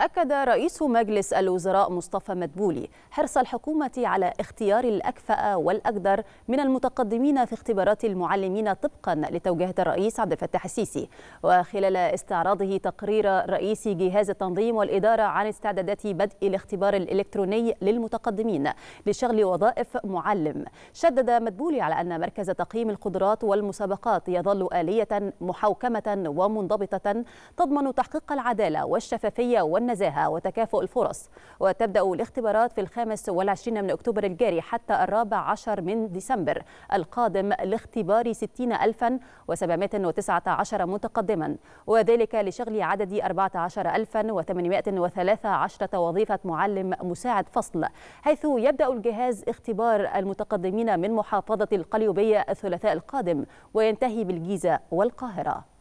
أكد رئيس مجلس الوزراء مصطفى مدبولي حرص الحكومة على اختيار الأكفأ والأقدر من المتقدمين في اختبارات المعلمين طبقا لتوجيهات الرئيس عبد الفتاح السيسي وخلال استعراضه تقرير رئيس جهاز التنظيم والإدارة عن استعدادات بدء الاختبار الإلكتروني للمتقدمين لشغل وظائف معلم شدد مدبولي على أن مركز تقييم القدرات والمسابقات يظل آلية محوكمة ومنضبطة تضمن تحقيق العدالة والشفافية والنسبة والنزاهة وتكافؤ الفرص وتبدأ الاختبارات في الخامس والعشرين من أكتوبر الجاري حتى الرابع عشر من ديسمبر القادم لاختبار عشر متقدما وذلك لشغل عدد 14813 وظيفة معلم مساعد فصل حيث يبدأ الجهاز اختبار المتقدمين من محافظة القليوبية الثلاثاء القادم وينتهي بالجيزة والقاهرة